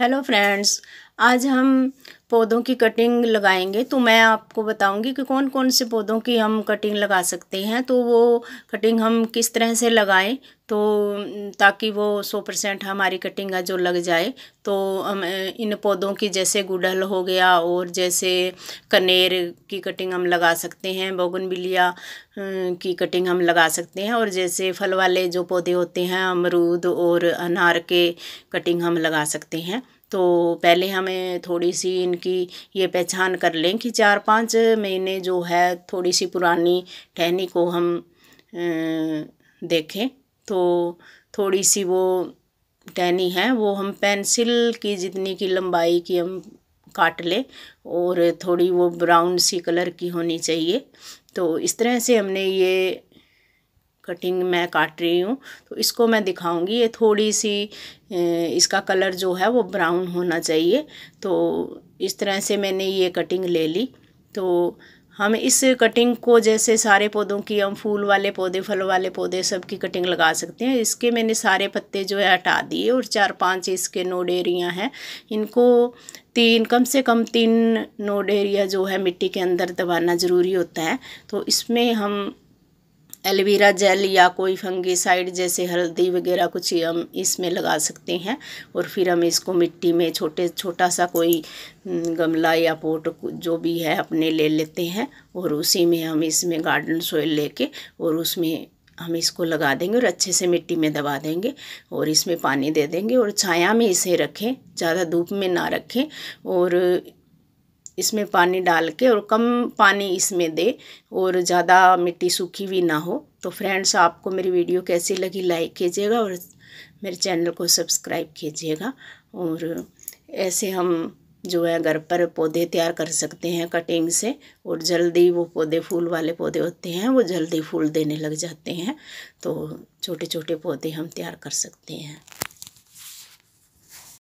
hello friends आज हम पौधों की कटिंग लगाएंगे तो मैं आपको बताऊंगी कि कौन कौन से पौधों की हम कटिंग लगा सकते हैं तो वो कटिंग हम किस तरह से लगाएं तो ताकि वो सौ परसेंट हमारी कटिंग जो लग जाए तो हम इन पौधों की जैसे गुड़हल हो गया और जैसे कनेर की कटिंग हम लगा सकते हैं बोगनबिलिया की कटिंग हम लगा सकते हैं और जैसे फल वाले जो पौधे होते हैं अमरूद और अनार के कटिंग हम लगा सकते हैं तो पहले हमें थोड़ी सी इनकी ये पहचान कर लें कि चार पाँच महीने जो है थोड़ी सी पुरानी टहनी को हम देखें तो थोड़ी सी वो टहनी है वो हम पेंसिल की जितनी की लंबाई की हम काट लें और थोड़ी वो ब्राउन सी कलर की होनी चाहिए तो इस तरह से हमने ये कटिंग मैं काट रही हूँ तो इसको मैं दिखाऊंगी ये थोड़ी सी इसका कलर जो है वो ब्राउन होना चाहिए तो इस तरह से मैंने ये कटिंग ले ली तो हम इस कटिंग को जैसे सारे पौधों की हम फूल वाले पौधे फल वाले पौधे सब की कटिंग लगा सकते हैं इसके मैंने सारे पत्ते जो है हटा दिए और चार पांच इसके नोड एरिया हैं इनको तीन कम से कम तीन नोड एरिया जो है मिट्टी के अंदर दबाना ज़रूरी होता है तो इसमें हम एलोवेरा जेल या कोई फंगीसाइड जैसे हल्दी वगैरह कुछ हम इसमें लगा सकते हैं और फिर हम इसको मिट्टी में छोटे छोटा सा कोई हम्म, गमला या पोट जो भी है अपने ले लेते हैं और उसी में हम इसमें गार्डन सोइल लेके और उसमें हम इसको लगा देंगे और अच्छे से मिट्टी में दबा देंगे और इसमें पानी दे देंगे और छाया में इसे रखें ज़्यादा धूप में ना रखें और इसमें पानी डाल के और कम पानी इसमें दे और ज़्यादा मिट्टी सूखी भी ना हो तो फ्रेंड्स आपको मेरी वीडियो कैसी लगी लाइक कीजिएगा और मेरे चैनल को सब्सक्राइब कीजिएगा और ऐसे हम जो है घर पर पौधे तैयार कर सकते हैं कटिंग से और जल्दी वो पौधे फूल वाले पौधे होते हैं वो जल्दी फूल देने लग जाते हैं तो छोटे छोटे पौधे हम तैयार कर सकते हैं